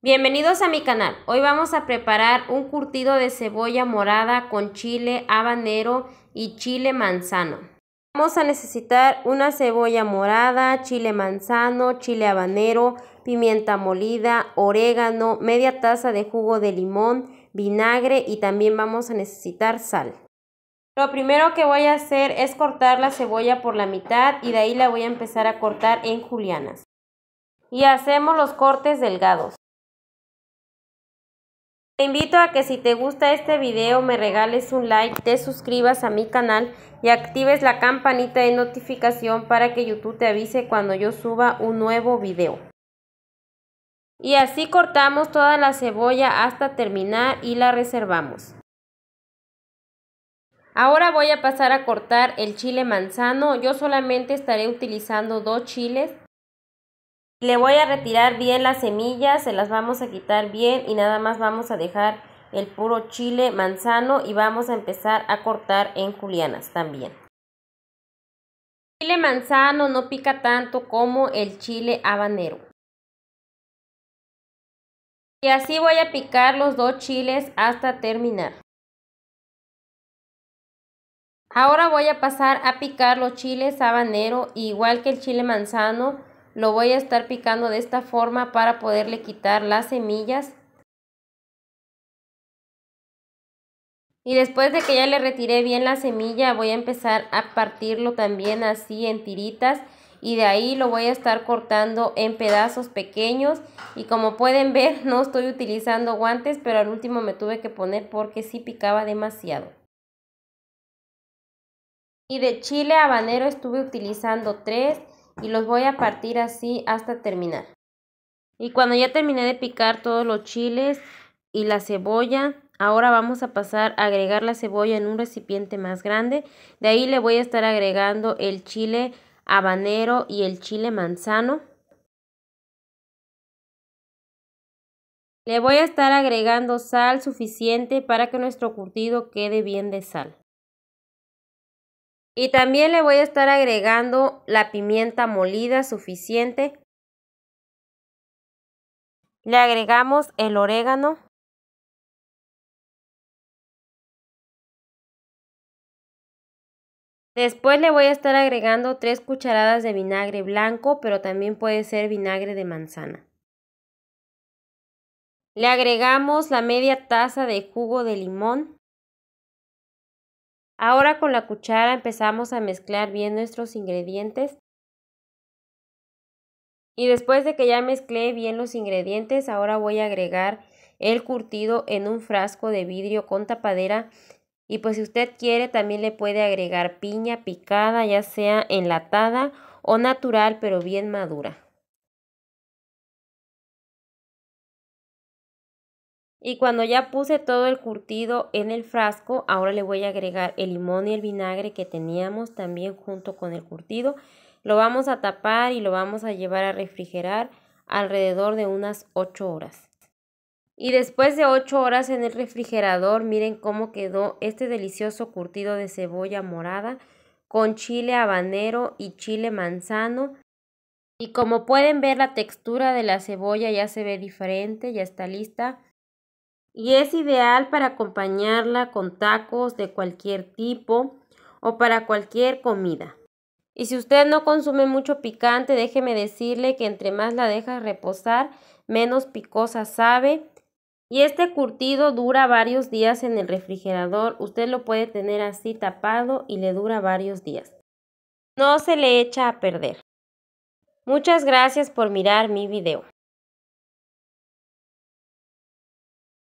Bienvenidos a mi canal. Hoy vamos a preparar un curtido de cebolla morada con chile habanero y chile manzano. Vamos a necesitar una cebolla morada, chile manzano, chile habanero, pimienta molida, orégano, media taza de jugo de limón, vinagre y también vamos a necesitar sal. Lo primero que voy a hacer es cortar la cebolla por la mitad y de ahí la voy a empezar a cortar en julianas. Y hacemos los cortes delgados. Te invito a que si te gusta este video me regales un like, te suscribas a mi canal y actives la campanita de notificación para que YouTube te avise cuando yo suba un nuevo video. Y así cortamos toda la cebolla hasta terminar y la reservamos. Ahora voy a pasar a cortar el chile manzano. Yo solamente estaré utilizando dos chiles. Le voy a retirar bien las semillas, se las vamos a quitar bien y nada más vamos a dejar el puro chile manzano y vamos a empezar a cortar en julianas también. El chile manzano no pica tanto como el chile habanero. Y así voy a picar los dos chiles hasta terminar. Ahora voy a pasar a picar los chiles habanero igual que el chile manzano lo voy a estar picando de esta forma para poderle quitar las semillas. Y después de que ya le retiré bien la semilla, voy a empezar a partirlo también así en tiritas. Y de ahí lo voy a estar cortando en pedazos pequeños. Y como pueden ver, no estoy utilizando guantes, pero al último me tuve que poner porque sí picaba demasiado. Y de chile habanero estuve utilizando tres y los voy a partir así hasta terminar. Y cuando ya terminé de picar todos los chiles y la cebolla, ahora vamos a pasar a agregar la cebolla en un recipiente más grande. De ahí le voy a estar agregando el chile habanero y el chile manzano. Le voy a estar agregando sal suficiente para que nuestro curtido quede bien de sal. Y también le voy a estar agregando la pimienta molida suficiente. Le agregamos el orégano. Después le voy a estar agregando 3 cucharadas de vinagre blanco, pero también puede ser vinagre de manzana. Le agregamos la media taza de jugo de limón. Ahora con la cuchara empezamos a mezclar bien nuestros ingredientes. Y después de que ya mezclé bien los ingredientes, ahora voy a agregar el curtido en un frasco de vidrio con tapadera. Y pues si usted quiere también le puede agregar piña picada, ya sea enlatada o natural pero bien madura. Y cuando ya puse todo el curtido en el frasco, ahora le voy a agregar el limón y el vinagre que teníamos también junto con el curtido. Lo vamos a tapar y lo vamos a llevar a refrigerar alrededor de unas 8 horas. Y después de 8 horas en el refrigerador, miren cómo quedó este delicioso curtido de cebolla morada con chile habanero y chile manzano. Y como pueden ver la textura de la cebolla ya se ve diferente, ya está lista y es ideal para acompañarla con tacos de cualquier tipo o para cualquier comida. Y si usted no consume mucho picante, déjeme decirle que entre más la deja reposar, menos picosa sabe. Y este curtido dura varios días en el refrigerador. Usted lo puede tener así tapado y le dura varios días. No se le echa a perder. Muchas gracias por mirar mi video.